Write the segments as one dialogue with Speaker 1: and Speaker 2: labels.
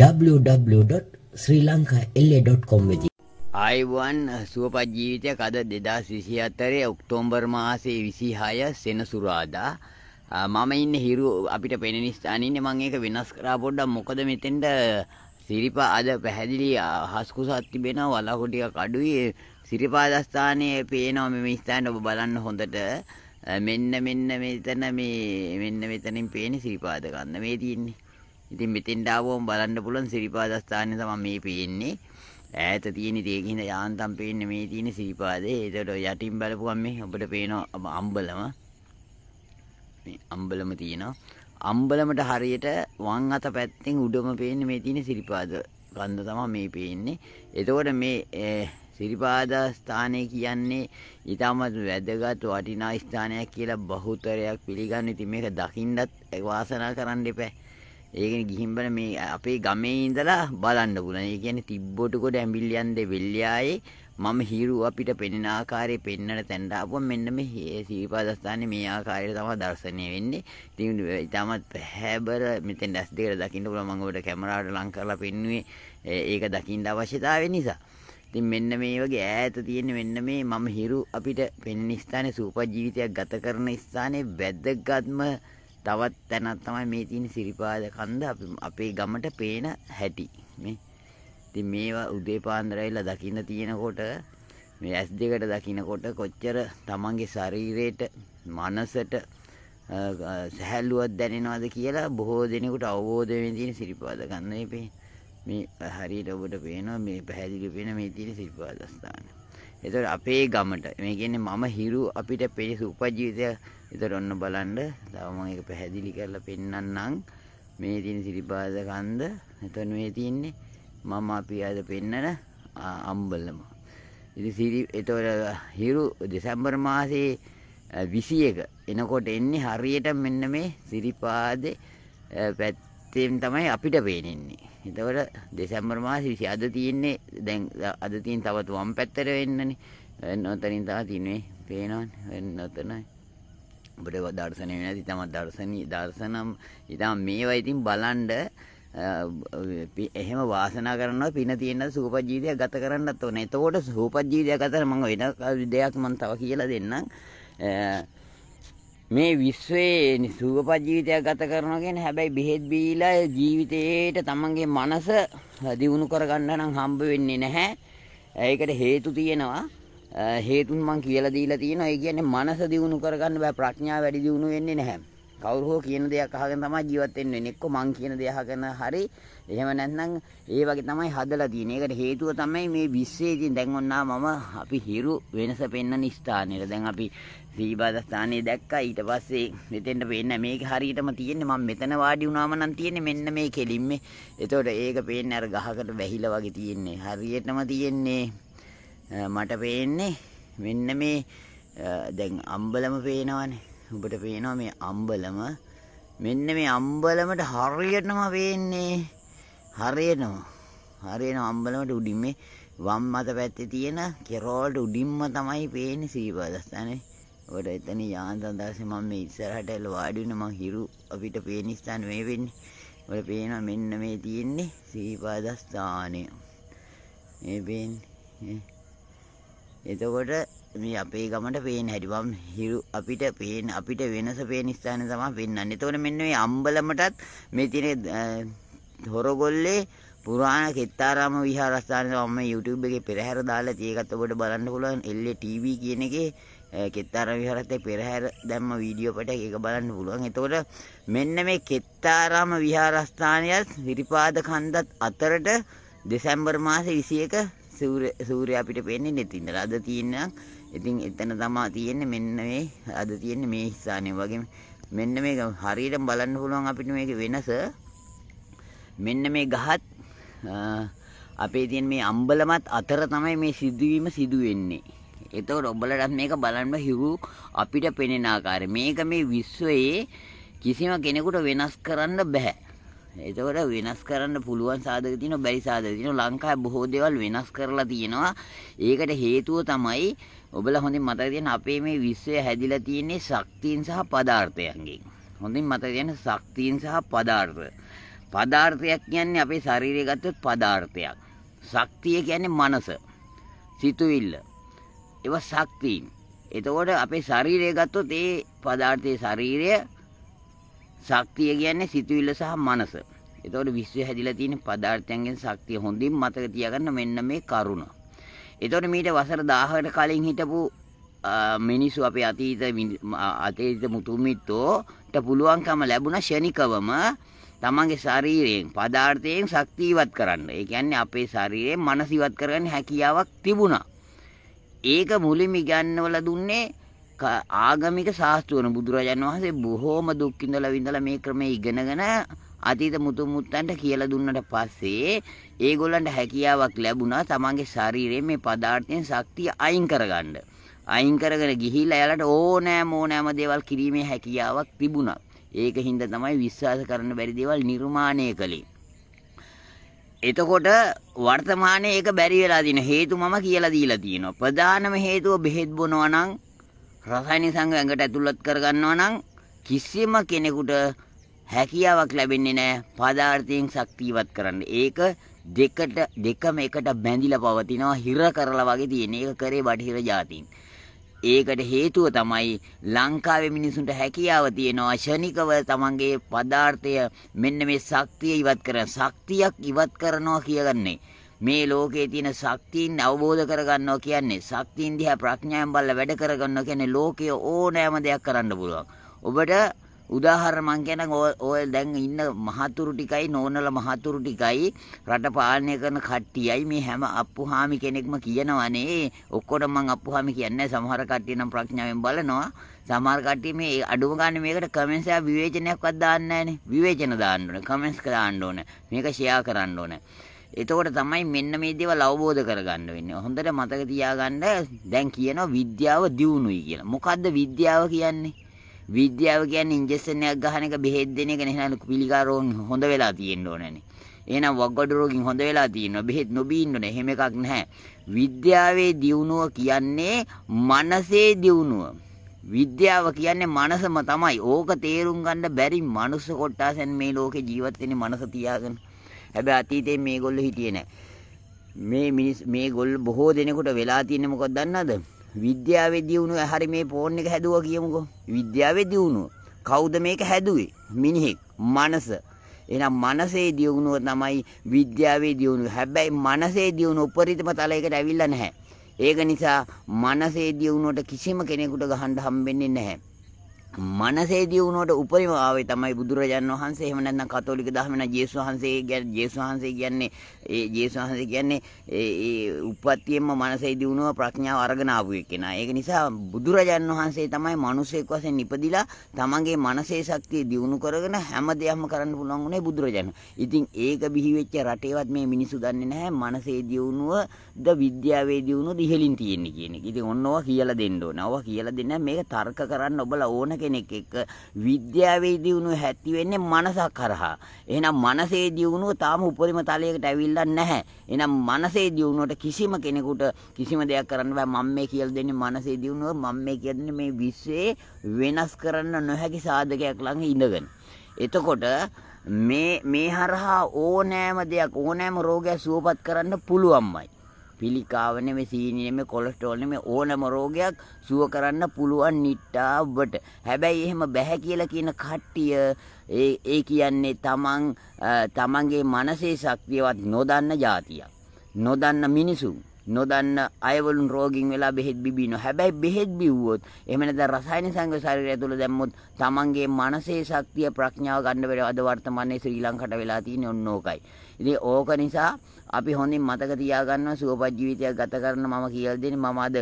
Speaker 1: www.srilankaLA.com වෙති. Ivan සුවපත් ජීවිතයක් අද දෙදස් විසි අත්තරේ ඔක්තෝම්බර් මාසේ විසි හාය සෙනසුරාදා මම ඉන්න හිරු අපිට පෙනනිස් අනින්න මං ඒක වෙනස් කරා පොඩ්ඩක් මොකද මෙතෙන්ට සිරිපා අද පැහැදිලි හස්කුසත් තිබෙන වලාකොටික අඩුයි සිරිපාදස්ථානය පේනවා මෙම ස්ථාන ඔබ බලන්න හොඳට මෙන්න මෙන්න මෙතන මේ මෙන්න මෙතනින් පේන සිරිපාද ගන්න මේ තියන්නේ ඉතින් මෙතෙන්ට ආවම බලන්න පුළුවන් සිරිපාදස්ථානේ තමයි මේ පේන්නේ. ඈත තියෙන තේකින යාන්තම් පේන්නේ මේ තියෙන සිරිපාදේ. ඒතකොට යටින් බලපුවම මේ අපිට පේනවා අම්බලම. මේ අම්බලම තියෙනවා. අම්බලමට හරියට වම් අත පැත්තෙන් උඩම පේන්නේ මේ තියෙන සිරිපාද ගන්ධ තමයි මේ පේන්නේ. එතකොට මේ සිරිපාද ස්ථානය කියන්නේ ඊටමත් වැදගත් වටිනා ස්ථානයක් කියලා බහුතරයක් පිළිගන්න. ඉතින් මේක දකින්නත් වාසනා කරන්න එපා. ඒකෙන් ගිහින් බල මේ අපේ ගමේ ඉඳලා බලන්න පුළුවන්. ඒ කියන්නේ තිබ්බොට කොට ඇඹිලියන් දෙ වෙල්ලියායේ මම හිරු අපිට පෙනෙන ආකාරයේ පෙන්නන තැනට ආපුවම මෙන්න මේ සීපාදස්ථානේ මේ ආකාරයට තමයි දැర్శණය වෙන්නේ. ඉතින් ඊටමත් පැහැබර මෙතෙන් ඇස් දෙකට දකින්න පුළුවන් මම ඔබට කැමරාවට ලං කරලා පෙන්නුවේ ඒක දකින්න අවශ්‍යතාවය නිසා. ඉතින් මෙන්න මේ වගේ ඈත තියෙන මෙන්න මේ මම හිරු අපිට පෙනෙන ස්ථානේ සූපජීවිතයක් ගත කරන ස්ථානේ වැදගත්ම තවත් තැනක් තමයි මේ තියෙන සිරිපාද කන්ද අපේ ගමට පේන හැටි මේ. ඉතින් මේවා උදේ පාන්දර ඇවිල්ලා දකින්න තියෙනකොට මේ ඇස් දෙකට දකින්නකොට කොච්චර තමන්ගේ ශරීරයට මනසට සැහැල්ලුවක් දැනෙනවද කියලා බොහෝ දෙනෙකුට අවබෝධ වෙමින් තියෙන සිරිපාද කන්දේ පේන. මේ හරියට ඔබට පේනවා මේ පැහැදිලි පේන මේ තියෙන සිරිපාද ස්ථාන. ඒතකොට අපේ ගමට මේ කියන්නේ මම හිරු අපිට පිරිසු උපජීවිතය එතකොට ඔන්න බලන්න තව මම ඒක පැහැදිලි කරලා පෙන්වන්නම් මේ තියෙන සිරිපාද කන්ද එතන මේ තියෙන්නේ මම අපි අද පෙන්නන අම්බලම ඉතින් සිරි එතකොට හිරු දෙසැම්බර් මාසේ 21 එනකොට එන්නේ හරියට මෙන්න මේ සිරිපාදේ පැත්තෙන් තමයි අපිට පේනින්නේ එතකොට දෙසැම්බර් මාසේ 20 අද තියෙන්නේ දැන් අද තියෙන තවත් වම් පැත්තට වෙන්නනේ නොතනින් තමයි තින්නේ පේනවනේ නොතනයි ඔබට දර්ශනය වෙන ඉතාමත් දර්ශනී දර්ශනම් ඉතාම මේවා ඉතින් බලන්ඩ එහෙම වාසනා කරනවා පින තියෙන සූපත් ජීවිතයක් ගත කරන්නත් ඕනේ. එතකොට සූපත් ජීවිතයක් ගත මම වෙන දෙයක් මම තව කියලා දෙන්නම්. මේ විශ්වයේ සූපත් ජීවිතයක් ගත කරනවා කියන්නේ හැබැයි බෙහෙත් බීලා ජීවිතේට තමන්ගේ මනස දියුණු කරගන්න නම් හම්බ වෙන්නේ නැහැ. ඒකට හේතු තියෙනවා. හේතුන් මං කියලා දීලා තියෙනවා. ඒ කියන්නේ මනස දියුණු කරගන්න බෑ ප්‍රඥාව වැඩි දියුණු වෙන්නේ නැහැ. කවුරු හෝ කියන දේක් අහගෙන තමයි ජීවත් වෙන්නේ. එක්ක මං කියන දේ අහගෙන හරි එහෙම නැත්නම් ඒ වගේ තමයි හදලා තියෙන්නේ. ඒකට හේතුව තමයි මේ විශ්වයේදී දැන් ඔන්නා මම අපි හිරු වෙනස පෙන්වන ස්ථානෙට. දැන් අපි සීබාද ස්ථානේ දැක්කා. ඊට පස්සේ මෙතෙන්ට පේන්නේ මේක හරියටම තියෙන්නේ මම මෙතන වාඩි වුණාම නම් තියෙන්නේ මෙන්න මේ කෙලින්මේ. එතකොට ඒක පේන්නේ අර ගහකට වැහිලා වගේ තියෙන්නේ. හරියටම තියෙන්නේ මට පේන්නේ මෙන්න මේ දැන් අම්බලම පේනවනේ ඔබට පේනවා මේ අම්බලම මෙන්න මේ අම්බලමට හරියටම පේන්නේ හරියනවා හරියන අම්බලමට උඩින් මේ වම් මත පැත්තේ තියෙන කෙරෝල්ට උඩින්ම තමයි පේන්නේ සීබදස්ථානේ ඔබට එතන යාන්තම් දවසේ මම මේ ඉස්සරහට එල වාඩි වුණා මං හිරු අපිට පේන ස්ථාන මේ වෙන්නේ ඔබට පේනවා මෙන්න මේ තියෙන්නේ සීබදස්ථානේ මේ පේන්නේ එතකොට මේ අපේ ගමට පේන හැටි මම හිරු අපිට පේන අපිට වෙනස පේන ස්ථාන තමයි පෙන්වන්නේ. එතකොට මෙන්න මේ අම්බලමටත් මේ තියෙන හොරගොල්ලේ පුරාණ කෙත්තාරාම විහාරස්ථාන මම YouTube එකේ පෙරහැර දාලා තියෙකත් ඔබට බලන්න පුළුවන් LA TV කියන එකේ කෙත්තාරාම විහාරත්තේ පෙරහැර දැම්ම වීඩියෝ පිටක ඒක බලන්න පුළුවන්. එතකොට මෙන්න මේ කෙත්තාරාම විහාරස්ථානයත් විරිපාද කන්දත් අතරට දෙසැම්බර් මාසේ 21 සූරය අපිට පෙන්නේ නැතින්ද අද තියෙනක් ඉතින් එතන තමා තියෙන්නේ මෙන්න මේ අද තියෙන්නේ මේ ස්ථානය වගේ මෙන්න මේක හරියට බලන්න පුළුවන් අපිට මේක වෙනස මෙන්න මේ ගහත් අපේ තියෙන මේ අම්බලමත් අතර තමයි මේ සිදුවීම සිදු වෙන්නේ. එතකොට ඔබලටත් මේක බලන්න හිරු අපිට පෙනෙන ආකාරය. මේක මේ විශ්වයේ කිසිම කෙනෙකුට වෙනස් කරන්න බෑ. එතකොට වෙනස් කරන්න පුළුවන් සාධක තියෙනවා බැරි සාධක තියෙනවා ලංකාවේ බොහෝ දේවල් වෙනස් කරලා තියෙනවා ඒකට හේතුව තමයි ඔබලා හොඳින් මතක තියන්න අපේ මේ විශ්වය හැදිලා තියෙන්නේ ශක්තියින් සහ පදාර්ථයන්ගෙන් හොඳින් මතක තියන්න ශක්තියින් සහ පදාර්ථ පදාර්ථයක් කියන්නේ අපේ ශරීරය ගත්තොත් පදාර්ථයක් ශක්තිය කියන්නේ මනස සිතුවිල්ල ඒවා ශක්තියින් එතකොට අපේ ශරීරය ගත්තොත් ඒ පදාර්ථයේ ශරීරය ශක්තිය කියන්නේ සිතුවිල්ල සහ මනස. එතකොට විශ්වය හැදිලා තියෙන පදාර්ථයන්ගෙන් ශක්තිය හොඳින් මතක තියාගන්න මෙන්න මේ කරුණ. එතකොට මීට වසර 1000කට කලින් හිටපු මිනිස්සු අපේ අතීත අතීත මුතුමිත්තෝට පුළුවන්කම ලැබුණ ෂණිකවම තමන්ගේ ශරීරයෙන් පදාර්ථයෙන් ශක්තියවත් කරන්න. ඒ කියන්නේ අපේ ශරීරයෙන් මනස ඉවත් කරගන්න හැකියාවක් තිබුණා. ඒක මුලින්ම ඉගන්නවල දුන්නේ ආගමික ශාස්ත්‍රවන බුදුරජාන් වහන්සේ බොහෝම දුක් විඳලා විඳලා මේ ක්‍රමයේ ඉගෙනගෙන අතීත මුතු මුත්තන්ට කියලා දුන්නට පස්සේ ඒගොල්ලන්ට හැකියාවක් ලැබුණා තමන්ගේ ශරීරයෙන් මේ පදාර්ථයෙන් ශක්තිය අයින් කරගන්න. අයින් කරගෙන ගිහිල්ලා එයාලට ඕනෑම ඕනෑම දේවල් කිරීමේ හැකියාවක් තිබුණා. ඒකින්ද තමයි විශ්වාස කරන්න බැරි දේවල් නිර්මාණය කළේ. එතකොට වර්තමානයේ ඒක බැරි වෙලා දින හේතු මම කියලා දීලා තියෙනවා. ප්‍රධානම හේතුව බෙහෙත් බොනවා නම් රසායනික සංග ඇඟට ඇතුළත් කරගන්නවා නම් කිසිම කෙනෙකුට හැකියාවක් ලැබෙන්නේ නැහැ පදාර්ථයෙන් ශක්තියවත් කරන්න. ඒක දෙකට දෙකම එකට බැඳිලා පවතිනවා හිර කරලා වගේ තියෙන. ඒක කරේ බටහිර ජාතීන්. ඒකට හේතුව තමයි ලංකාවේ මිනිසුන්ට හැකියාව තියෙනවා ෂණිකව තමන්ගේ පදාර්ථය මෙන්න මේ ශක්තිය ඉවත් කරන ශක්තියක් ඉවත් කරනවා කියන්නේ. මේ ලෝකයේ තියෙන ශක්තියින් අවබෝධ කරගන්නවා කියන්නේ ශක්තියින් දිහා ප්‍රඥාවෙන් බලලා වැඩ කරගන්නවා කියන්නේ ලෝකයේ ඕනෑම දෙයක් කරන්න පුළුවන්. ඔබට උදාහරණ මං කියනනම් ඔය දැන් ඉන්න මහතුරු ටිකයි නෝනල මහතුරු ටිකයි රට පාලනය කරන කට්ටියයි මේ හැම අප්පුහාමි කෙනෙක්ම කියනවනේ ඔක්කොට මං අප්පුහාමි කියන්නේ සමහර කට්ටිය නම් ප්‍රඥාවෙන් බලනවා සමහර කට්ටිය මේ අඩුම ගන්න මේකට කමෙන්ට්ස් ආ විවේචනයක්වත් දාන්න නැහැනේ විවේචන දාන්න ඕනේ කමෙන්ට්ස් දාන්න ඕනේ මේක ෂෙයා කරන්න ඕනේ එතකොට තමයි මෙන්න මේ දේවල් අවබෝධ කරගන්න වෙන්නේ. හොඳට මතක තියාගන්න දැන් කියනවා විද්‍යාව දියුණුයි කියලා. මොකද්ද විද්‍යාව කියන්නේ? විද්‍යාව කියන්නේ ඉන්ජෙක්ෂන් එකක් ගහන එක බෙහෙත් දෙන එක නේද? පිළිකා රෝග හොඳ වෙලා තියෙන්න ඕනනේ. එහෙනම් වගඩු රෝගින් හොඳ වෙලා තියෙනවා. බෙහෙත් නොබී ඉන්නනේ. එහෙම එකක් නැහැ. විද්‍යාවේ දියුණුව කියන්නේ මනසේ දියුණුව. විද්‍යාව කියන්නේ මනසම තමයි. ඕක තේරුම් ගන්න බැරි මනුස්ස කොටසෙන් මේ ලෝකේ ජීවත් වෙන්නේ මනස තියාගෙන. හැබැයි අතීතයේ මේගොල්ලෝ හිටියේ නැහැ. මේ මිනිස් මේගොල්ලෝ බොහෝ දෙනෙකුට වෙලා තියෙන්නේ මොකක්ද දන්නවද? විද්‍යාවේ දියුණුව හැරි මේ ෆෝන් එක හැදුවා කියමුකෝ. විද්‍යාවේ දියුණුව. කවුද මේක හැදුවේ? මිනිහෙක්. මනස. එහෙනම් මනසේ දියුණුව තමයි විද්‍යාවේ දියුණුව. හැබැයි මනසේ දියුණුව උපරිතම තලයකට ඇවිල්ලා නැහැ. ඒක නිසා මනසේ දියුණුවට කිසිම කෙනෙකුට ගහන්න හම්බෙන්නේ නැහැ. මනසේ දියුණුවට උපරිම ආවේ තමයි බුදුරජාණන් වහන්සේ. එහෙම නැත්නම් කතෝලික දහමෙන් ජේසුස් වහන්සේ කියන්නේ ජේසුස් වහන්සේ කියන්නේ ඒ ජේසුස් වහන්සේ කියන්නේ ඒ උපත්තියෙන්ම මනසේ දියුණුව ප්‍රඥාව අරගෙන ආපු එකේනා. ඒක නිසා බුදුරජාණන් වහන්සේ තමයි මිනිසෙක් වශයෙන් ඉපදිලා තමන්ගේ මනසේ ශක්තිය දියුණු කරගෙන හැම දෙයක්ම කරන්න පුළුවන් උනේ බුදුරජාණන්. ඉතින් ඒක බිහි වෙච්ච රටේවත් මේ මිනිස්සු දන්නේ නැහැ මනසේ දියුණුවද විද්‍යාවේ දියුණුවද ඉහළින් තියෙන්නේ කියන එක. ඉතින් ඔන්න ඕවා කියලා දෙන්න ඕන. ඕවා කියලා දෙන්න මේක තර්ක කරන්න ඔබලා ඕනක කෙනෙක් එක්ක විද්‍යාවේ දියුණුව ඇති වෙන්නේ මනසක් කරහා. එහෙනම් මනසේ දියුණුව තාම උපරිම තලයකට ඇවිල්ලා නැහැ. එහෙනම් මනසේ දියුණුවට කිසිම කෙනෙකුට කිසිම දෙයක් කරන්න බෑ. මම මේ කියලා දෙන්නේ මනසේ දියුණුව මම මේ කියන්නේ මේ විශ්වයේ වෙනස් කරන්න නොහැකි සාධකයක් ළඟ ඉඳගෙන. එතකොට මේ මේ හරහා ඕනෑම දෙයක් ඕනෑම රෝගයක් සුවපත් කරන්න පුළුවන්මයි. පිළිකාව නෙමෙයි සීනි නෙමෙයි කොලෙස්ටරෝල් නෙමෙයි ඕනම රෝගයක් සුව කරන්න පුළුවන් නිට්ටා ඔබට. හැබැයි එහෙම බෑ කියලා කියන කට්ටිය ඒ කියන්නේ තමන් තමන්ගේ මනසේ ශක්තියවත් නොදන්න જાතියක්. නොදන්න මිනිසුන්. නොදන්න අයවලුන් රෝගින් වෙලා බෙහෙත් බිබිනෝ. හැබැයි බෙහෙත් බිව්වොත් එහෙම නැත්නම් රසායන සංග ශරීරය තුළ දැම්මොත් තමන්ගේ මනසේ ශක්තිය ප්‍රඥාව ගන්න බැරි අද වර්තමානයේ ශ්‍රී ලංකට වෙලා තියෙන ඔන්නෝකයි. ඉතින් ඕක නිසා අපි හොඳින් මතක තියාගන්නවා සුවපත් ජීවිතයක් ගත කරන මම කියලා දෙන්නේ මම අද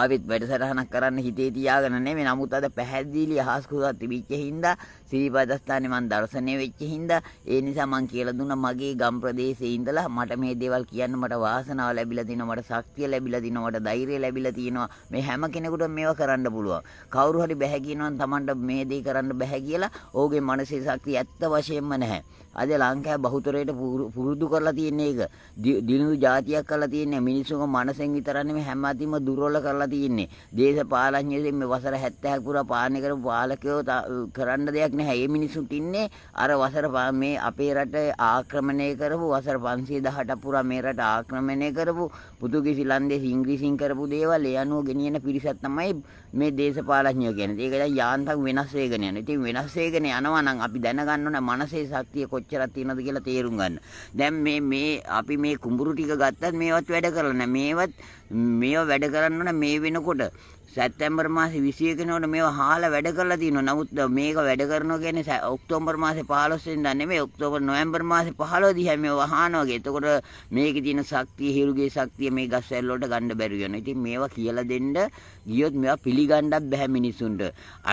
Speaker 1: ආවෙත් වැඩසටහනක් කරන්න හිතේ තියාගෙන නෙමෙයි නමුත් අද පැහැදිලි අහස් කුසක් තිබිච්ච හින්දා ශ්‍රීපදස්ථානේ මං දර්ශනය වෙච්ච හින්දා ඒ නිසා මං කියලා දුන්නා මගේ ගම් ප්‍රදේශයේ ඉඳලා මට මේ දේවල් කියන්න මට වාසනාව ලැබිලා තිනවා මට ශක්තිය ලැබිලා තිනවා මට ධෛර්යය ලැබිලා තිනවා මේ හැම කෙනෙකුටම මේවා කරන්න පුළුවන් කවුරු හරි බැහැ කියනවනම් Tamanට මේ දේ කරන්න බැහැ කියලා ඕගේ මානසික ශක්තිය ඇත්ත වශයෙන්ම නැහැ අද ලංකාව බහුතරයට පුරුදු කරලා තියෙන එක දිනුදු જાතියක් කරලා තියෙන මිනිස්සුන්ගේ මනසෙන් විතරන්නේ මේ හැම අතිම දුර්වල කරලා තියෙන්නේ දේශපාලඥයෝද මේ වසර 70ක් පුරා පාලනය කරපු පාලකයෝ කරන්න දෙයක් නැහැ මේ මිනිස්සුන්ට ඉන්නේ අර වසර මේ අපේ රට ආක්‍රමණය කරපු වසර 518ක් පුරා මේ රට ආක්‍රමණය කරපු පුතුගිසි ලන්දේසි ඉංග්‍රීසින් කරපු දේවල් ඒ අනුව ගෙනියන පිරිසක් තමයි මේ දේශපාලඥයෝ කියන්නේ. ඒක දැන් යාන්තම් වෙනස් වෙගෙන යනවා. ඉතින් වෙනස් වෙගෙන යනවා නම් අපි දැනගන්න ඕන මනසේ ශක්තිය කොච්චරක් තියෙනවද කියලා තේරුම් ගන්න. දැන් මේ මේ අපි මේ කුඹුරු ටික ගත්තත් මේවත් වැඩ කරලා නැහැ. මේවත් මේව වැඩ කරන්න ඕන මේ වෙනකොට සැප්තැම්බර් මාසේ 21 වෙනිකොට මේවා හාලා වැඩ කරලා තිනවා. නමුත් මේක වැඩ කරනවා කියන්නේ ඔක්තෝබර මාසේ 15 වෙනිදා නෙමෙයි ඔක්තෝබර නොවැම්බර් මාසේ 15 දිහා මේවා හානවා වගේ. එතකොට මේකේ තියෙන ශක්තිය, හිරුගේ ශක්තිය මේ ගස් ඇල් වලට ගන්න බැරි වෙනවා. ඉතින් මේවා කියලා දෙන්න ගියොත් මේවා පිළිගන්නත් බැහැ මිනිසුන්ට.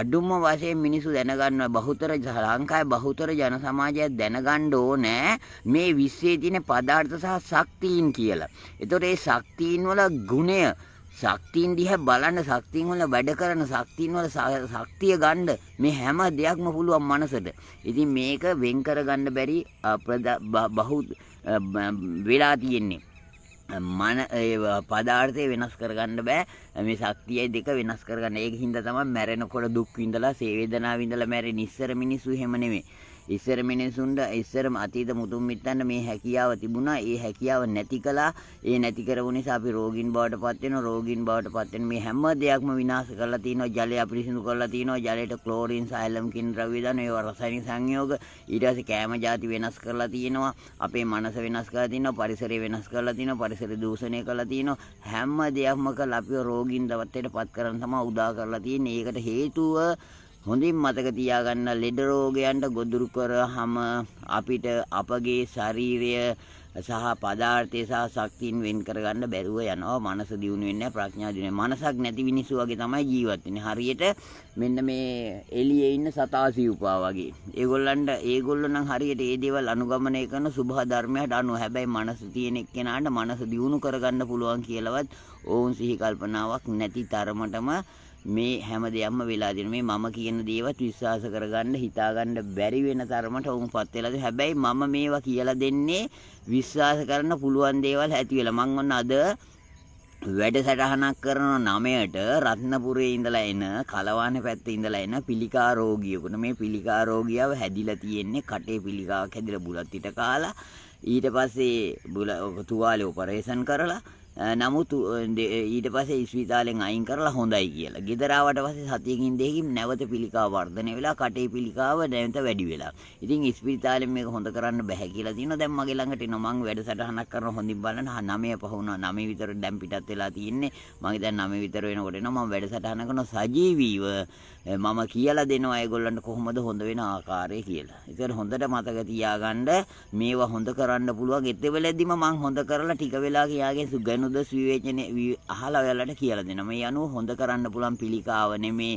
Speaker 1: අඩුම වශයෙන් මිනිසු දැනගන්නවා බහුතර ලංකාවේ බහුතර ජන සමාජය දැනගන්න ඕනේ මේ විශ්වයේ තියෙන පදාර්ථ සහ ශක්තියින් කියලා. එතකොට මේ ශක්තියින් වල ගුණය ශක්තියන් දිහා බලන්න ශක්තියන් වල වැඩ කරන ශක්තියන් වල ශක්තිය ගන්න මේ හැම දෙයක්ම පුළුවන් මනසට. ඉතින් මේක වෙන් කරගන්න බැරි බහු වෙලා තියෙන්නේ. මන පදාර්ථය වෙනස් කරගන්න බෑ මේ ශක්තියයි දෙක වෙනස් කරගන්න. ඒක හින්දා තමයි මැරෙනකොට දුක් විඳලා, සේවේදනාව විඳලා මැරෙන ඉස්සර මිනිස්සු හැම නෙමෙයි. ඉස්සර මිනිසුන්ට ඉස්සරම අතීත මුතුන් මිත්තන්න මේ හැකියාව තිබුණා. ඒ හැකියාව නැති කළා. ඒ නැති කරපු නිසා අපි රෝගීන් බවට පත් වෙනවා. රෝගීන් බවට පත් වෙන මේ හැම දෙයක්ම විනාශ කරලා තිනවා. ජලය අපිරිසිදු කරලා තිනවා. ජලයට ක්ලෝරින්, සයිලම් කියන ද්‍රව්‍ය දාන ඒවා රසායනික සංයෝග ඊට පස්සේ කෑම ಜಾති වෙනස් කරලා තිනවා. අපේ මනස වෙනස් කරලා තිනවා. පරිසරය වෙනස් කරලා තිනවා. පරිසර දූෂණය කරලා තිනවා. හැම දෙයක්ම කළා අපිව රෝගීන් දවත්තට පත් කරන්න තමයි උදා කරලා තියෙන්නේ. ඒකට හේතුව හොඳින් මතක තියාගන්න ලෙඩ රෝගයන්ට ගොදුරු කරාම අපිට අපගේ ශරීරය සහ පදාර්ථය සහ ශක්තියින් වෙන් කරගන්න බැරුව යනවා මනස දියුණු වෙන්නේ ප්‍රඥා දියුණු මනසක් නැති මිනිස්සු වගේ තමයි ජීවත් වෙන්නේ හරියට මෙන්න මේ එළියේ ඉන්න සතා සිව්පා වගේ ඒගොල්ලන්ට ඒගොල්ලෝ නම් හරියට ඒ දේවල් අනුගමනය කරන සුභ ධර්මයට අනුව හැබැයි මනස තියෙන එක්කෙනාට මනස දියුණු කරගන්න පුළුවන් කියලාවත් ඔවුන් සිහි කල්පනාවක් නැති තරමටම මේ හැම දෙයක්ම වෙලා දෙන මේ මම කියන දේවත් විශ්වාස කරගන්න හිතාගන්න බැරි වෙන තරමට වුන්පත් වෙලා හැබැයි මම මේවා කියලා දෙන්නේ විශ්වාස කරන්න පුළුවන් දේවල් ඇති වෙලා මං ඔන්න අද වැඩසටහනක් කරන නමයට රත්නපුරේ ඉඳලා එන කලවාන පැත්තේ ඉඳලා එන පිළිකා රෝගියෙකුට මේ පිළිකා රෝගියාව හැදිලා තියෙන්නේ කටේ පිළිකාවක් හැදිලා බුලත් පිට කාලා ඊට පස්සේ බුල තුවාලේ ඔපරේෂන් කරලා නමුත් ඊට පස්සේ ඉස්විතාලෙන් අයින් කරලා හොඳයි කියලා. ගෙදර ආවට පස්සේ සතියකින් දෙකකින් නැවත පිළිකාව වර්ධනය වෙලා කටේ පිළිකාව නැවත වැඩි වෙලා. ඉතින් ඉස්පිරිතාලෙන් මේක හොඳ කරන්න බෑ කියලා තියෙනවා. දැන් මගේ ළඟට එනවා මම වැඩසටහනක් කරන හොඳින් බලන 9 පහ වුණා 9 විතර දැන් පිටත් වෙලා තියෙන්නේ. මගේ දැන් 9 විතර වෙනකොට එනවා මම වැඩසටහන කරන සජීවීව මම කියලා දෙනවා ඒගොල්ලන්ට කොහොමද හොඳ වෙන ආකාරය කියලා. ඒතර හොඳට මතක තියාගන්න මේවා හොඳ කරන්න පුළුවන්. ඒත් වෙලෙදිම මම හොඳ කරලා ටික වෙලා කියාගෙන සුගන නොදොස් විවේචනේ අහලා ඔයාලට කියලා දෙනවා. මේ අනුව හොඳ කරන්න පුළුවන් පිළිකාව නෙමේ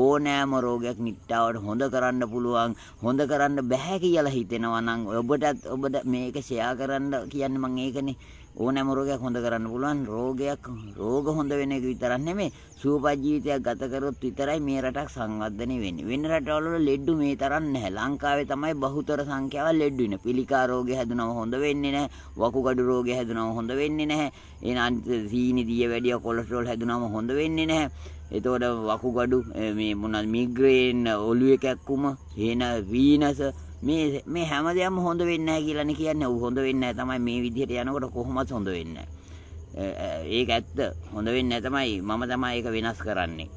Speaker 1: ඕනෑම රෝගයක් නිට්ටාවට හොඳ කරන්න පුළුවන් හොඳ කරන්න බෑ කියලා හිතෙනවා නම් ඔබටත් ඔබට මේක ෂෙයා කරන්න කියන්නේ මම ඒකනේ. ඕනෑම රෝගයක් හොඳ කරන්න පුළුවන් රෝගයක් රෝග හොඳ වෙන එක විතරක් නෙමෙයි සුවපත් ජීවිතයක් ගත කරොත් විතරයි මේ රටක් සංවර්ධනය වෙන්නේ වෙන රටවල ලෙඩු මේ තරම් නැහැ ලංකාවේ තමයි බහුතර සංඛ්‍යාව ලෙඩු ඉන්නේ පිළිකා රෝගය හැදුනම හොඳ වෙන්නේ නැහැ වකුගඩු රෝගය හැදුනම හොඳ වෙන්නේ නැහැ එන සීනි දිය වැඩිය කොලෙස්ටරෝල් හැදුනම හොඳ වෙන්නේ නැහැ එතකොට වකුගඩු මේ මොනවාද මිග්‍රේන් ඔළුවේ කැක්කුම එන වීනස මේ මේ හැම දෙයක්ම හොඳ වෙන්නේ නැහැ කියලානේ කියන්නේ. ඌ හොඳ වෙන්නේ නැහැ තමයි මේ විදිහට යනකොට කොහොමද හොඳ වෙන්නේ ඒක ඇත්ත. හොඳ වෙන්නේ තමයි මම තමයි ඒක වෙනස් කරන්නේ.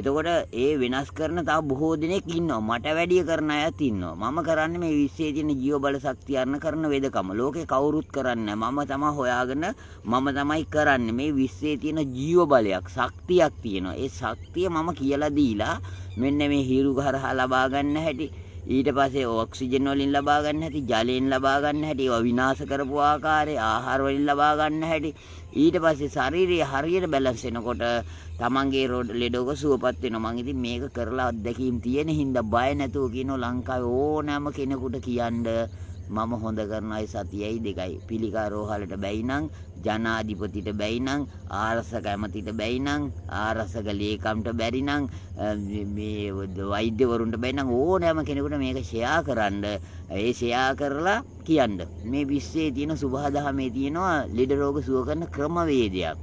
Speaker 1: එතකොට ඒ වෙනස් කරන තව බොහෝ දෙනෙක් ඉන්නවා. මට වැඩිය කරන අයත් ඉන්නවා. මම කරන්නේ මේ විශ්වයේ තියෙන ජීව බල ශක්තිය අරන කරන වේදකම. ලෝකේ කවුරුත් කරන්නේ මම තමයි හොයාගෙන මම තමයි කරන්නේ. මේ විශ්වයේ තියෙන ජීව බලයක්, ශක්තියක් තියෙනවා. ඒ ශක්තිය මම කියලා දීලා මෙන්න මේ හීරු කරහා ලබා ගන්න හැටි ඊට පස්සේ ඔක්සිජන් වලින් ලබා ගන්න හැටි, ජලයෙන් ලබා ගන්න හැටි, ඒවා විනාශ කරපු ආකාරය, ආහාර වලින් ලබා ගන්න හැටි. ඊට පස්සේ ශාරීරිය හරියට බැලන්ස් වෙනකොට තමන්ගේ රොඩ ලෙඩෝක සුවපත් වෙනවා. මං ඉතින් මේක කරලා අත්දැකීම් තියෙන හින්දා බය නැතුව කියනවා ලංකාවේ ඕනෑම කෙනෙකුට කියන්නේ මම හොඳ කරන අය සතියයි දෙකයි. පිළිකා රෝහලට බැයි නම්, ජනාධිපතිට බැයි නම්, ආරසක ඇමතිට බැයි නම්, ආරසක ලේකම්ට බැරි නම්, මේ වෛද්‍යවරුන්ට බැයි නම් ඕනෑම කෙනෙකුට මේක ෂෙයා කරන්න, ඒ ෂෙයා කරලා කියන්න. මේ විශ්වයේ තියෙන සුභාදහමේ තියෙනවා ලෙඩ රෝග සුව කරන ක්‍රමවේදයක්.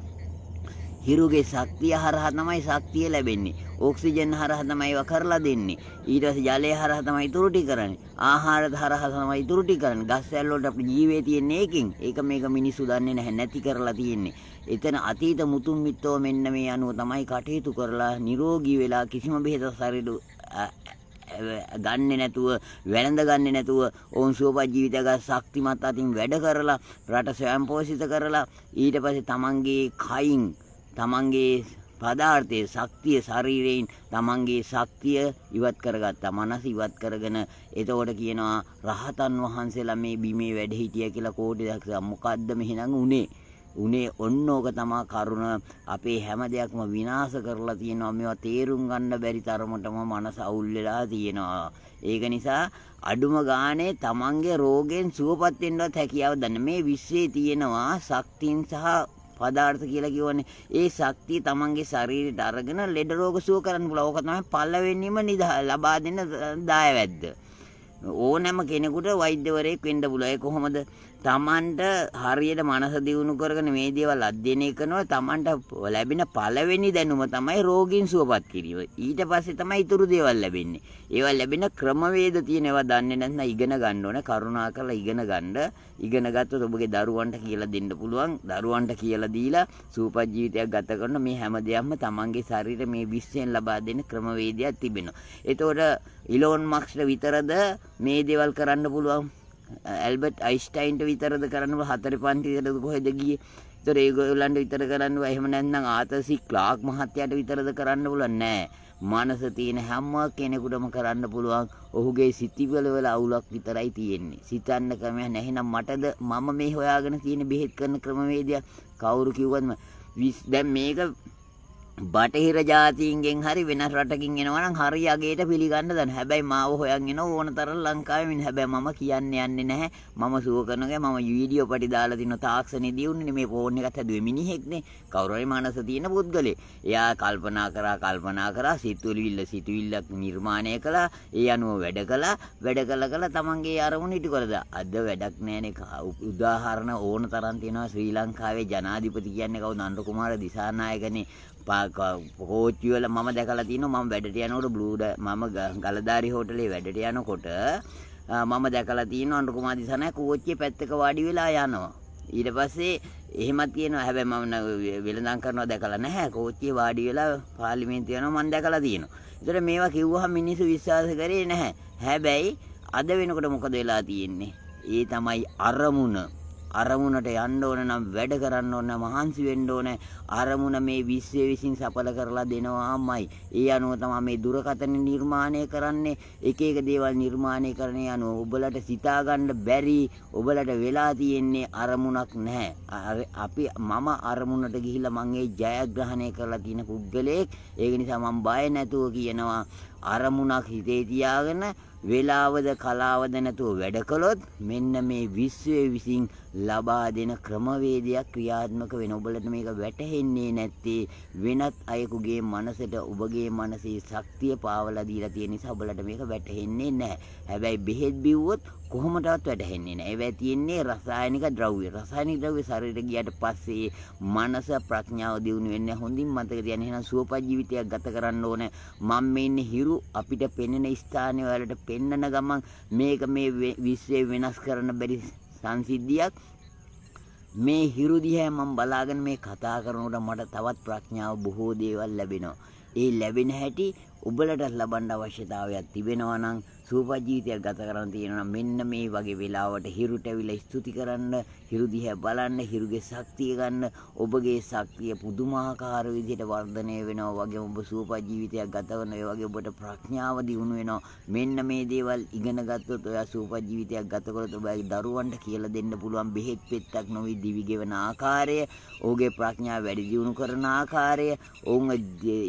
Speaker 1: හිරුගේ ශක්තිය හරහා තමයි ශක්තිය ලැබෙන්නේ. ඔක්සිජන් හරහා තමයි ඒවා කරලා දෙන්නේ. ඊට පස්සේ ජලය හරහා තමයි තුරුටි කරන්නේ. ආහාර හරහා තමයි තුරුටි කරන්නේ. ගස් ඇල් වලට අපේ ජීවේ තියෙන්නේ ඒකෙන්. ඒක මේක මිනිස්සු දන්නේ නැහැ නැති කරලා තියෙන්නේ. එතන අතීත මුතුන් මිත්තෝ මෙන්න මේ අනුව තමයි කටයුතු කරලා නිරෝගී වෙලා කිසිම බෙහෙත ශරීර ගන්නේ නැතුව වැළඳ ගන්නේ නැතුව ඔවුන් සුවපත් ජීවිතයක් ශක්තිමත් අතින් වැඩ කරලා රට ස්වයංපෝෂිත කරලා ඊට පස්සේ තමන්ගේ කයින් තමන්ගේ පදාර්ථයේ ශක්තිය ශරීරයෙන් තමන්ගේ ශක්තිය ඉවත් කරගත්තා. මනස ඉවත් කරගෙන එතකොට කියනවා රහතන් වහන්සේලා මේ බිමේ වැඩ හිටිය කියලා කෝටි දක්සා. මොකද්ද මෙහෙනම් උනේ? උනේ ඔන්න ඕක තමයි කරුණ අපේ හැම දෙයක්ම විනාශ කරලා තියෙනවා. මේවා තේරුම් ගන්න බැරි තරමටම මනස අවුල් වෙලා තියෙනවා. ඒක නිසා අඩුම ගානේ තමන්ගේ රෝගෙන් සුවපත් වෙන්නවත් හැකියාව දන්න මේ විශ්වයේ තියෙනවා ශක්තියන් සහ පදාර්ථ කියලා කියවනේ. ඒ ශක්තිය තමන්ගේ ශරීරයට අරගෙන ලෙඩ රෝග සුව කරන්න පුළුවන්. ඕක තමයි පළවෙනිම නිදා ලබා දෙන දායවැද්ද. ඕනෑම කෙනෙකුට වෛද්‍යවරයෙක් වෙන්න පුළුවන්. ඒ කොහොමද? තමන්ට හරියට මනස දියුණු කරගෙන මේ දේවල් අධ්‍යයනය කරනවා තමන්ට ලැබෙන පළවෙනි දැනුම තමයි රෝගීන් සුවපත් කිරීම. ඊට පස්සේ තමයි ඊතුරු දේවල් ලැබෙන්නේ. ඒවා ලැබෙන ක්‍රමවේද තියෙනවා දන්නේ නැත්නම් ඉගෙන ගන්න ඕනේ. කරුණාකරලා ඉගෙන ගන්න. ඉගෙන ගත්තොත් ඔබගේ දරුවන්ට කියලා දෙන්න පුළුවන්. දරුවන්ට කියලා දීලා සුවපත් ජීවිතයක් ගත කරන මේ හැම දෙයක්ම තමන්ගේ ශරීරය මේ විශ්යෙන් ලබා දෙන ක්‍රමවේදයක් තිබෙනවා. ඒතකොට ඉලෝන් මක්ස්ට විතරද මේ දේවල් කරන්න පුළුවන්? ඇල්බට් අයිස්ටයින්ට විතරද කරන්නව හතර පන්තිකරද කොහෙද ගිය තොර ඒගොල්ලන්ට විතර කරන්නව එහෙම නැත්නම් ආතසි ක්ලාක් මහත්තයට විතරද කරන්න පුළුවන් නෑ මනස තියෙන හැම කෙනෙකුටම කරන්න පුළුවන් ඔහුගේ සිතිවල වල අවුලක් විතරයි තියෙන්නේ සිතන්න ක්‍රමයක් නැහෙනම් මටද මම මේ හොයාගෙන තියෙන බෙහෙත් කරන ක්‍රමවේදයක් කවුරු කිව්වත්ම දැන් මේක බටහිර ජාතීන්ගෙන් හරි වෙනස් රටකින් එනවා නම් හරි යගේට පිළිගන්න දන. හැබැයි මාව හොයන් එන ඕන තරම් ලංකාවේ මිනිහ. හැබැයි මම කියන්න යන්නේ නැහැ. මම සුව කරනවා මම වීඩියෝ පටි දාලා තිනු තාක්ෂණේ දියුන්නේ මේ ෆෝන් එකත් හැදුවේ මිනිහෙක්නේ. කවුරු හරි මනස තියෙන පුද්ගලෙ. එයා කල්පනා කරා කල්පනා කරා සිතුවිල්ල සිතුවිල්ලක් නිර්මාණය කළා. ඒ අනුව වැඩ කළා. වැඩ කළා කළා තමන්ගේ අරමුණ ඉටු කළා. අද වැඩක් නැහැනේ. උදාහරණ ඕන තරම් තියෙනවා ශ්‍රී ලංකාවේ ජනාධිපති කියන්නේ කවුද? නන්ද කුමාර දිසානායකනේ. කෝච්චිවල මම දැකලා තියෙනවා මම වැඩට යනකොට බ්ලූඩ මම ගලදාරි හෝටලේ වැඩට යනකොට මම දැකලා තියෙනවා අනුර කුමාරි සනා කෝච්චිය පැත්තක වාඩි වෙලා යනවා ඊට පස්සේ එහෙමත් කියනවා හැබැයි මම වෙළඳන් කරනවා දැකලා නැහැ කෝච්චිය වාඩි වෙලා පාර්ලිමේන්තුව යනවා මම දැකලා තියෙනවා ඒතර මේවා කිව්වහම මිනිස්සු විශ්වාස කරේ නැහැ හැබැයි අද වෙනකොට මොකද වෙලා තියෙන්නේ ඒ තමයි අරමුණ අරමුණට යන්න ඕන නම් වැඩ කරන්න ඕන මහන්සි වෙන්න ඕන අරමුණ මේ විශ්වය විසින් සඵල කරලා දෙනවාමයි. ඒ අනුව තමයි මේ දුරකථන නිර්මාණය කරන්නේ. එක එක දේවල් නිර්මාණය කරන යනුව ඔබලට සිතා ගන්න බැරි ඔබලට වෙලා තියෙන්නේ අරමුණක් නැහැ. අපි මම අරමුණට ගිහිල්ලා මම ඒ ජයග්‍රහණය කරලා තියෙන පුද්ගලයෙක්. ඒක නිසා මම බය නැතුව කියනවා අරමුණක් හිතේ තියාගෙන වේලාවද කලාවද නැතුව වැඩ කළොත් මෙන්න මේ විශ්වය විසින් ලබා දෙන ක්‍රමවේදයක් ක්‍රියාත්මක වෙන ඔබලට මේක වැටහෙන්නේ නැත්තේ වෙනත් අයෙකුගේ මනසට ඔබගේ මනසේ ශක්තිය පාවලා දීලා තියෙන නිසා ඔබලට මේක වැටහෙන්නේ නැහැ හැබැයි බෙහෙත් බිව්වොත් කොහොමටවත් වැටහෙන්නේ නැහැ. ඒවැ තියෙන්නේ රසායනික ද්‍රව්‍ය. රසායනික ද්‍රව්‍ය ශරීරයට ගියට පස්සේ මනස ප්‍රඥාව දියුණු වෙන්නේ හොඳින් මතක තියන්න. එහෙනම් සුවපත් ජීවිතයක් ගත කරන්න ඕනේ. මම මේ ඉන්නේ හිරු අපිට පෙන්වන ස්ථානේ වලට පෙන්නන ගමන් මේක මේ විශ්වය වෙනස් කරන්න බැරි සංසිද්ධියක් මේ හිරු දිහා මම බලාගෙන මේ කතා කරනකොට මට තවත් ප්‍රඥාව බොහෝ දේවල් ලැබෙනවා. ඒ ලැබෙන හැටි ඔබලටත් ලබන්න අවශ්‍යතාවයක් තිබෙනවා නම් සුවපත් ජීවිතයක් ගත කරන්න තියෙනවා මෙන්න මේ වගේ වෙලාවට හිරුට ඇවිල්ලා ස්තුති කරන්න හිරු දිහා බලන්න හිරුගේ ශක්තිය ගන්න ඔබගේ ශක්තිය පුදුමාකාර විදිහට වර්ධනය වෙනවා වගේ ඔබ සුවපත් ජීවිතයක් ගත කරන ඒ වගේ ඔබට ප්‍රඥාව දියුණු වෙනවා මෙන්න මේ දේවල් ඉගෙන ගත්තොත් ඔයා සුවපත් ජීවිතයක් ගත කරොත් ඔබගේ දරුවන්ට කියලා දෙන්න පුළුවන් බෙහෙත් පෙත්තක් නොවි දිවි ගෙවන ආකාරය ඔහුගේ ප්‍රඥාව වැඩි දියුණු කරන ආකාරය ඔවුන්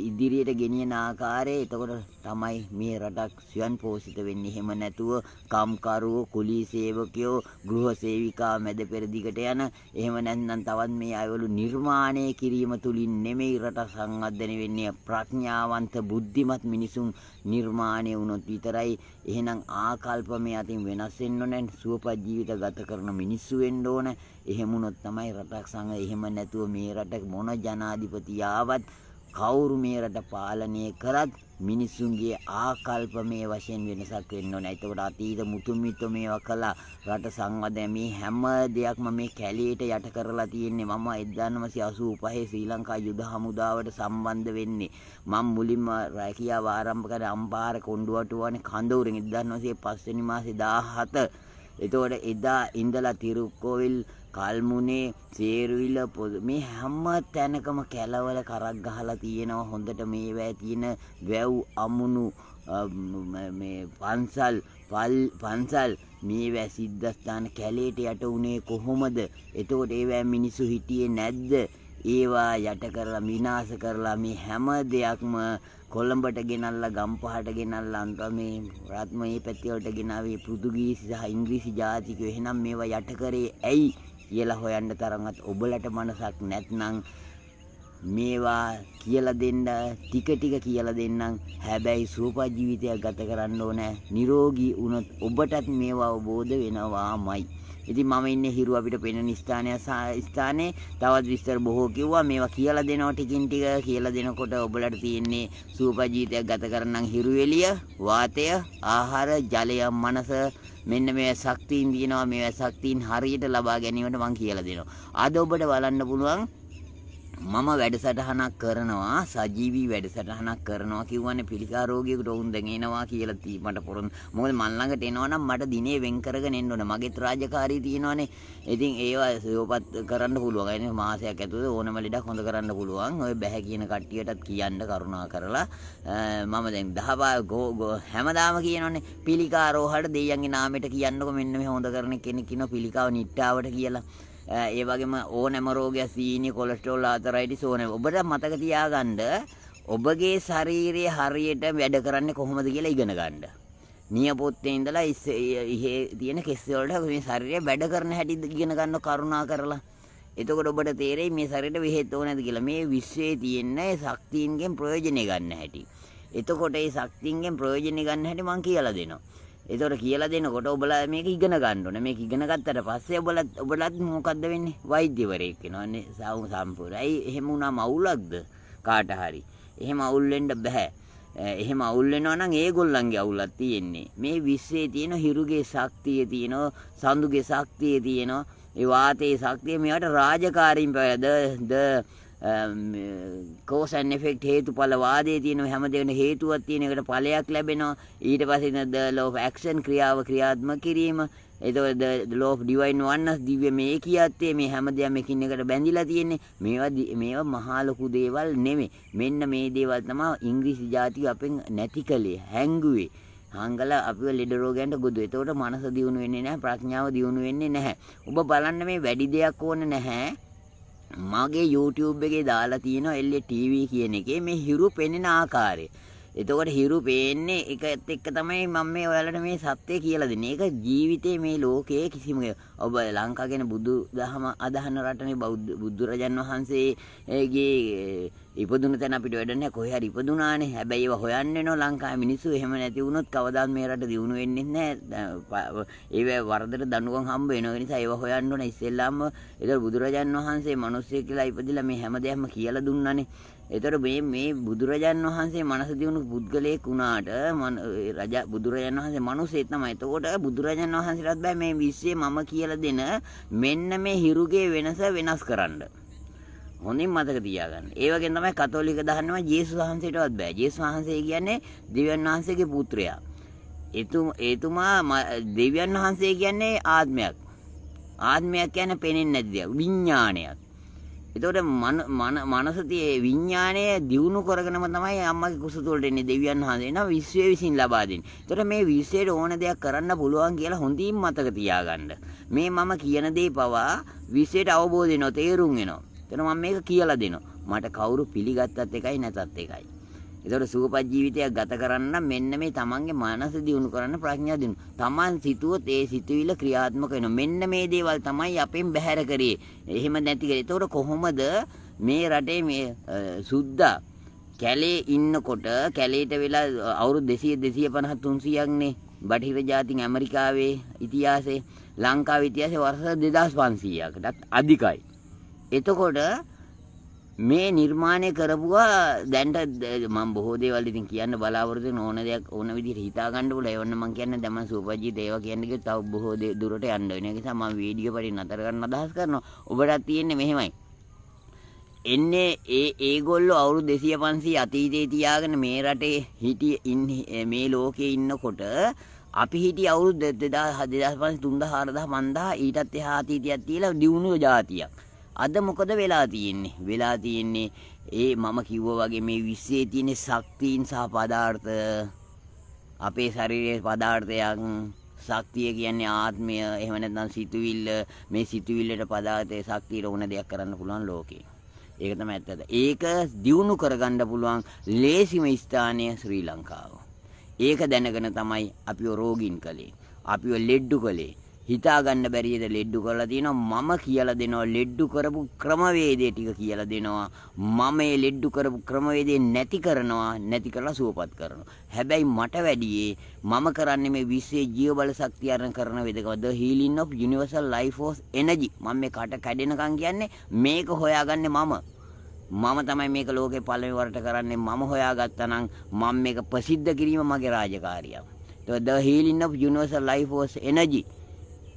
Speaker 1: ඉදිරියට ගෙනියන ආකාරය එතකොට තමයි මේ රටක් ස්වයන් පෝෂිත වෙන්නේ. එහෙම නැතුව කම්කරුවෝ, කුලී සේවකයෝ, ගෘහ සේවිකා මැද පෙරදිගට යන එහෙම නැත්නම් තවත් මේ අයවලු නිර්මාණය කිරීම තුලින් නෙමෙයි රට සංවර්ධනය වෙන්නේ. ප්‍රඥාවන්ත බුද්ධිමත් මිනිසුන් නිර්මාණය වුණොත් විතරයි. එහෙනම් ආකල්පමය අතින් වෙනස් වෙන්න ඕන. සුවපත් ජීවිත ගත කරන මිනිස්සු වෙන්න ඕන. එහෙම තමයි රටක් සංග. එහෙම නැතුව මේ රට මොන ජනාධිපති ආවත් කවුරු මේ රට පාලනය කරත් මිනිසුන්ගේ ආකල්ප මේ වශයෙන් වෙනසක් වෙන්න ඕනේ. එතකොට අතීත මුතුමිතු මේවා කළා රට සංවර්ධනය මේ හැම දෙයක්ම මේ කැලේට යට කරලා තියෙන්නේ. මම 1985 ශ්‍රී ලංකා යුද හමුදාවට සම්බන්ධ වෙන්නේ. මම මුලින්ම රැකියාව ආරම්භ කරේ අම්පාර කොණ්ඩුවටුවානේ කඳවුරෙන් 1905 වෙනි මාසේ 17. එතකොට එදා ඉඳලා තිරුක්කෝවිල් කල්මුනේ සේරුවිල පොද මේ හැම තැනකම කැලවල කරක් ගහලා තියෙනවා හොඳට මේවැ තියෙන වැව් අමුණු පන්සල් පල් පන්සල් මේ වැ සිද්ධස්ථාන කැලේට යට උනේ කොහොමද එතකොට ඒවැ මිනිස්සු හිටියේ නැද්ද ඒවා යට කරලා විනාශ කරලා මේ හැම දෙයක්ම කොළඹට ගෙනල්ලා ගම්පහට ගෙනල්ලා අන්තමේ රත්මයේ පැතිවලට ගෙනාවේ පෘතුගීසි සහ ඉංග්‍රීසි ජාතිකයෝ එහෙනම් මේවා යට කරේ ඇයි කියලා හොයන්න තරමත් ඔබලට මනසක් නැත්නම් මේවා කියලා දෙන්න ටික ටික කියලා දෙන්නම් හැබැයි සුවපත් ජීවිතයක් ගත කරන්න ඕනේ නිරෝගී වුණොත් ඔබටත් මේවා අවබෝධ වෙනවාමයි ඉතින් මම ඉන්නේ හිරු අපිට පෙනෙන ස්ථානය ස්ථානයේ තවත් විස්තර බොහෝ කිව්වා මේවා කියලා දෙනවා ටිකින් ටික කියලා දෙනකොට ඔබලට තියෙන්නේ සූපජීවිතයක් ගත කරන්න හිරු එළිය වාතය ආහාර ජලය මනස මෙන්න මේ ශක්තියින් දිනනවා මේ ශක්තියින් හරියට ලබා ගැනීමට මම කියලා දෙනවා. අද ඔබට බලන්න පුළුවන් මම වැඩසටහනක් කරනවා සජීවී වැඩසටහනක් කරනවා කිව්වන්නේ පිළිකාරෝගියෙකුට වුන් දැන් එනවා කියලා තී මට පොරොන් මොකද මන් ළඟට එනවනම් මට දිනේ වෙන් කරගෙන එන්න ඕන මගේත් රාජකාරී තියෙනවනේ ඉතින් ඒවා සුවපත් කරන්න පුළුවන් يعني මාසයක් ඇතුළත ඕනම ලෙඩක් හොඳ කරන්න පුළුවන් ඔය බැහැ කියන කට්ටියටත් කියන්න කරුණා කරලා මම දැන් දහපා හැමදාම කියනවනේ පිළිකාරෝහට දෙයියන්ගේ නාමයට කියන්නකො මෙන්න මේ හොඳ කරන කෙනෙක් ඉන්නවා පිළිකාව නිට්ටාවට කියලා ඒ වගේම ඕනෑම රෝගයක් සීනි කොලෙස්ටරෝල් ආතරයිටිස් ඕනෑ. ඔබට මතක තියාගන්න ඔබගේ ශරීරය හරියට වැඩ කරන්නේ කොහොමද කියලා ඉගෙන ගන්න. නියපොත්තේ ඉඳලා ඉහි තියෙන කෙස් වලට මේ ශරීරය වැඩ කරන හැටි ඉගෙන ගන්න කරුණා කරලා. එතකොට ඔබට තේරෙයි මේ ශරීරෙට විහෙත් ඕනේද කියලා. මේ විශ්වයේ තියෙන ශක්තියින්ගෙන් ප්‍රයෝජනෙ ගන්න හැටි. එතකොට ඒ ශක්තියින්ගෙන් ප්‍රයෝජනෙ ගන්න හැටි මම කියලා දෙනවා. ඒතකොට කියලා දෙනකොට ඔබලා මේක ඉගෙන ගන්න ඕනේ. මේක ඉගෙන ගත්තට පස්සේ ඔබලා ඔබලත් මොකද්ද වෙන්නේ? වෛද්‍යවරයෙක් වෙනවානේ සම්පූර්ණයි. එහෙම වුණාම අවුලක්ද කාට හරි? එහෙම අවුල් වෙන්න බෑ. එහෙම අවුල් වෙනවා නම් ඒගොල්ලන්ගේ අවුලක් තියෙන්නේ. මේ විශ්වයේ තියෙන හිරුගේ ශක්තිය තියෙනවා, සඳුගේ ශක්තිය තියෙනවා, ඒ වාතයේ ශක්තිය මේවට රාජකාරීන් පැවැද ද කෝස් ඇන් ඉෆෙක්ට් හේතුඵල වාදයේ තියෙන හැම දෙයකට හේතුවක් තියෙන එකට ඵලයක් ලැබෙනවා ඊට පස්සේ ද ලෝ ඔෆ් ඇක්ෂන් ක්‍රියාව ක්‍රියාත්මක කිරීම එතකොට ද ලෝ ඔෆ් ඩිවයින් වන්නස් දිව්‍ය මේකී අත්තේ මේ හැම දෙයක්ම එකින් එකට බැඳිලා තියෙන්නේ මේවා මේවා මහා ලොකු දේවල් නෙමෙයි මෙන්න මේ දේවල් තමයි ඉංග්‍රීසි ජාතිය අපෙන් නැති කළේ හැංගුවේ හංගලා අපිව ලෙඩ රෝගයන්ට ගොදුව. එතකොට මනස දියුණු වෙන්නේ නැහැ ප්‍රඥාව දියුණු වෙන්නේ නැහැ. ඔබ බලන්න මේ වැඩි දෙයක් ඕන නැහැ. මගේ YouTube එකේ දාලා තියෙනවා LA e TV කියන එකේ මේ හිරු පෙන්ෙන ආකාරය. එතකොට හිරු පේන්නේ එකත් එක්ක තමයි මම මේ ඔයාලට මේ සත්‍ය කියලා දෙන්නේ. ඒක ජීවිතේ මේ ලෝකයේ කිසිම ඔබ ලංකාව ගැන බුදු දහම අදහන රටනේ බෞද්ධ බුදුරජාන් වහන්සේගේ ඉපදුන තැන අපිට වැඩ නැහැ කොහේ හරි ඉපදුනානේ හැබැයි ඒව හොයන්න එනවා ලංකාවේ මිනිස්සු එහෙම නැති වුණොත් කවදාත් මේ රට දියුණු වෙන්නේ නැහැ ඒව වරදට දඬුවම් හම්බ වෙනවා ඒ නිසා ඒව හොයන්න ඕන ඉස්සෙල්ලාම ඒක බුදුරජාන් වහන්සේ මිනිස්සු කියලා ඉපදිලා මේ හැමදේම කියලා දුන්නානේ එතකොට මේ මේ බුදුරජාන් වහන්සේ මනස දියුණු පුද්ගලයෙක් වුණාට රජා බුදුරජාන් වහන්සේ මිනිසෙක් තමයි. එතකොට බුදුරජාන් වහන්සේලාත් බෑ මේ විශ්වයේ මම කියලා දෙන මෙන්න මේ හිරුගේ වෙනස වෙනස් කරන්න. හොඳින් මතක තියාගන්න. ඒ වගේම තමයි කතෝලික දහනවා ජේසුස් වහන්සේටවත් බෑ. ජේසුස් වහන්සේ කියන්නේ දෙවියන් වහන්සේගේ පුත්‍රයා. එතුමා දෙවියන් වහන්සේ කියන්නේ ආත්මයක්. ආත්මයක් කියන්නේ පෙනෙන්නේ නැති දෙයක්. විඥානයක්. එතකොට මනසතිය විඥාණය දියුණු කරගෙනම තමයි අම්මගේ කුසතුලට එන්නේ දෙවියන් වහන්සේ නම් විශ්වය විසින් ලබා දෙන්නේ. එතකොට මේ විශ්වයට ඕන දෙයක් කරන්න පුළුවන් කියලා හොඳින් මතක තියාගන්න. මේ මම කියන දේ පවා විශ්වයට අවබෝධ වෙනවා, තේරුම් වෙනවා. එතන මම මේක කියලා දෙනවා. මට කවුරු පිළිගත්තත් එකයි නැතත් එකයි. එතකොට සුවපත් ජීවිතයක් ගත කරන්න මෙන්න මේ තමන්ගේ මනස දියුණු කරන්න ප්‍රඥා දිනු. තමන් සිතුවොත් ඒ සිතුවිල්ල ක්‍රියාත්මක වෙනවා. මෙන්න මේ දේවල් තමයි අපෙන් බැහැර කරේ. එහෙම නැති කරේ. එතකොට කොහොමද මේ රටේ මේ සුද්දා කැලේ ඉන්නකොට කැලේට වෙලා අවුරුදු 200 250 300ක්නේ බටහිර ජාතින් ඇමරිකාවේ ඉතිහාසයේ ලංකාවේ ඉතිහාසයේ වර්ෂ 2500කටත් අධිකයි. එතකොට මේ නිර්මාණය කරපුවා දැන්ට මම බොහෝ දේවල් ඉතින් කියන්න බලාපොරොත්තු වෙන ඕන දෙයක් ඕන විදිහට හිතා ගන්න පුළුවන් ඒවන්න මම කියන්නේ දැන් මම සූපජී දේවා කියන්නේ කිව්ව තව බොහෝ දේ දුරට යන්න වෙන නිසා මම වීඩියෝ පරිදි නතර කරන්න අදහස් කරනවා ඔබටත් තියෙන්නේ මෙහෙමයි එන්නේ ඒ ඒගොල්ලෝ අවුරුදු 200 500 අතීතේ තියාගෙන මේ රටේ හිටිය ඉන්නේ මේ ලෝකේ ඉන්නකොට අපි හිටිය අවුරුදු 2000 2500 3000 4000 5000 ඊටත් එහා අතීතයක් තියලා දියුණුව જાතියක් අද මොකද වෙලා තියෙන්නේ වෙලා තියෙන්නේ ඒ මම කිව්වා වගේ මේ විශ්වයේ තියෙන ශක්තියින් සහ පදාර්ථ අපේ ශරීරයේ පදාර්ථයක් ශක්තිය කියන්නේ ආත්මය එහෙම නැත්නම් සිතුවිල්ල මේ සිතුවිල්ලට පදාර්ථයේ ශක්තියට ඕන දෙයක් කරන්න පුළුවන් ලෝකේ ඒක තමයි ඇත්තද ඒක දියුණු කරගන්න පුළුවන් ලේසිම ස්ථානය ශ්‍රී ලංකාව ඒක දැනගෙන තමයි අපිව රෝගීන් කළේ අපිව ලෙඩ්ඩු කළේ හිතා ගන්න බැරිද ලෙඩ්ඩු කරලා තියෙනවා මම කියලා දෙනවා ලෙඩ්ඩු කරපු ක්‍රමවේදය ටික කියලා දෙනවා මම මේ ලෙඩ්ඩු කරපු ක්‍රමවේදය නැති කරනවා නැති කරලා සුවපත් කරනවා හැබැයි මට වැඩියේ මම කරන්නේ මේ විශ්වයේ ජීව බල ශක්තිය අරන් කරන වේදකව the healing of universal life force energy මම මේ කට කැඩෙනකම් කියන්නේ මේක හොයාගන්නේ මම මම තමයි මේක ලෝකේ පළවෙනි වරට කරන්නේ මම හොයාගත්තා නම් මම මේක ප්‍රසිද්ධ කිරීම මගේ රාජකාරියක්. the healing of universal life force energy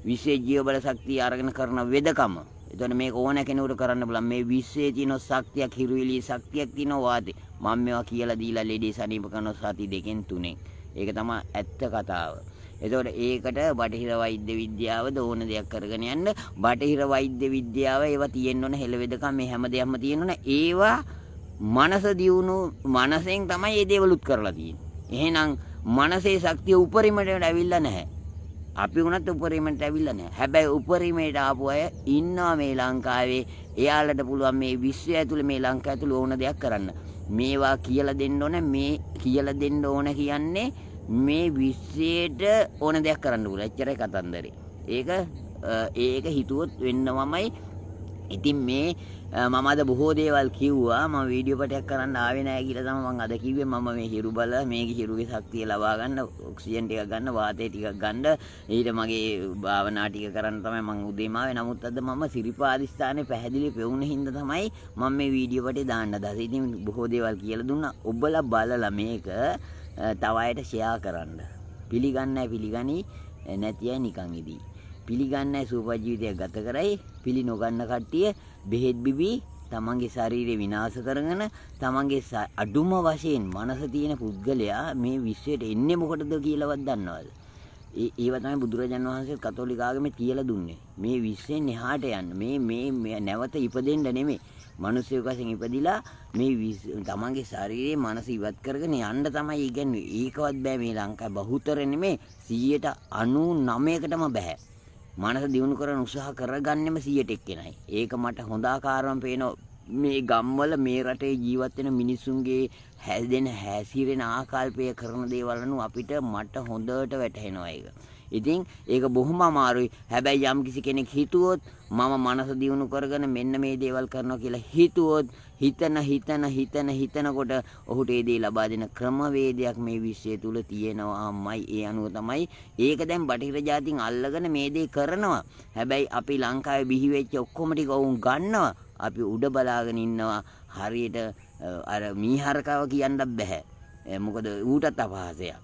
Speaker 1: විශේෂ ජීවබල ශක්තිය අරගෙන කරන වෙදකම. එතකොට මේක ඕන කෙනෙකුට කරන්න බලන්න මේ විශ්වයේ තියෙන ශක්තියක් හිරුවිලි ශක්තියක් තියෙනවා වාතේ. මම මේවා කියලා දීලා ලෙඩේ සනීප කරනවා සති දෙකෙන් තුනෙන්. ඒක තමයි ඇත්ත කතාව. එතකොට ඒකට බටහිර වෛද්‍ය විද්‍යාව දෝන දෙයක් කරගෙන යන්න බටහිර වෛද්‍ය විද්‍යාව ඒවා තියෙන්න ඕන හෙළවෙදකම් මේ හැම දෙයක්ම තියෙන්න ඕන. ඒවා මනස දියුණු මනසෙන් තමයි මේ දේවලුත් කරලා තියෙන්නේ. එහෙනම් මනසේ ශක්තිය උපරිමයට ඇවිල්ලා නැහැ. අපි වුණත් උපරිමයට ඇවිල්ලා නැහැ. හැබැයි උපරිමයට ආපු අය ඉන්නවා මේ ලංකාවේ. එයාලට පුළුවන් මේ විශ්වය ඇතුළේ මේ ලංකාව ඇතුළේ ඕන දෙයක් කරන්න. මේවා කියලා දෙන්න ඕන මේ කියලා දෙන්න ඕන කියන්නේ මේ විශ්වයට ඕන දෙයක් කරන්න පුළුවන්. එච්චරයි කතන්දරේ. ඒක ඒක හිතුවොත් වෙන්නමමයි. ඉතින් මේ මම අද බොහෝ දේවල් කිව්වා මම වීඩියෝ පටයක් කරන්න ආවේ නැහැ කියලා තමයි මම අද කිව්වේ මම මේ හිරු බල මේකේ හිරුගේ ශක්තිය ලබා ගන්න ඔක්සිජන් ටිකක් ගන්න වාතය ටිකක් ගන්න ඊට මගේ භාවනා ටික කරන්න තමයි මම උදේම ආවේ නමුත් අද මම සිරිපාදිස්ථානේ පැහැදිලි පෙවුන හින්දා තමයි මම මේ වීඩියෝ පටේ දාන්න දාසේ ඉතින් බොහෝ දේවල් කියලා දුන්නා ඔබලා බලලා මේක තව අයට ෂෙයා කරන්න පිළිගන්න පිළිගනි නැති අය නිකන් ඉදී පිළිගන්න සූපජීවිතයක් ගත කරයි පිළි නොගන්න කට්ටිය බෙහෙත් බිබී තමන්ගේ ශරීරය විනාශ කරගෙන තමන්ගේ අඩුම වශයෙන් මනස තියෙන පුද්ගලයා මේ විශ්වයට එන්නේ මොකටද කියලාවත් දන්නවද? ඒ ඒව තමයි බුදුරජාන් වහන්සේ කතෝලික ආගමේ තියලා දුන්නේ. මේ විශ්වයෙන් එහාට යන්න. මේ මේ නැවත ඉපදෙන්න නෙමෙයි. මිනිස්සෙක් වශයෙන් ඉපදිලා මේ තමන්ගේ ශරීරයේ මනස ඉවත් කරගෙන යන්න තමයි ඉගන්නේ. ඒකවත් බෑ මේ ලංකාවේ බහුතර නෙමෙයි 199කටම බෑ. මනස දියුණු කරන උත්සාහ කරගන්නෙම 100ට එක්කෙනයි. ඒක මට හොඳ ආකාරවම පේන මේ ගම්වල මේ රටේ ජීවත් වෙන මිනිසුන්ගේ හැදෙන හැසිරෙන ආකල්පය කරන දේවල් අපිට මට හොඳට වැටහෙනවා ඒක. ඉතින් ඒක බොහොම අමාරුයි. හැබැයි යම් කිසි කෙනෙක් හිතුවොත් මම මනස දියුණු කරගෙන මෙන්න මේ දේවල් කරනවා කියලා හිතුවොත් හිතන හිතන හිතන හිතනකොට ඔහුට ඒ දේ ලබා දෙන ක්‍රමවේදයක් මේ විශ්වය තුල තියෙනවාමයි ඒ අනුව තමයි ඒක දැන් බටහිර ජාතින් අල්ලගෙන මේ දේ කරනවා හැබැයි අපි ලංකාවේ බිහි වෙච්ච ඔක්කොම ටික වුන් ගන්නවා අපි උඩ බලාගෙන ඉන්නවා හරියට අර මීහරකව කියන්න බෑ මොකද ඌටත් අපහාසයක්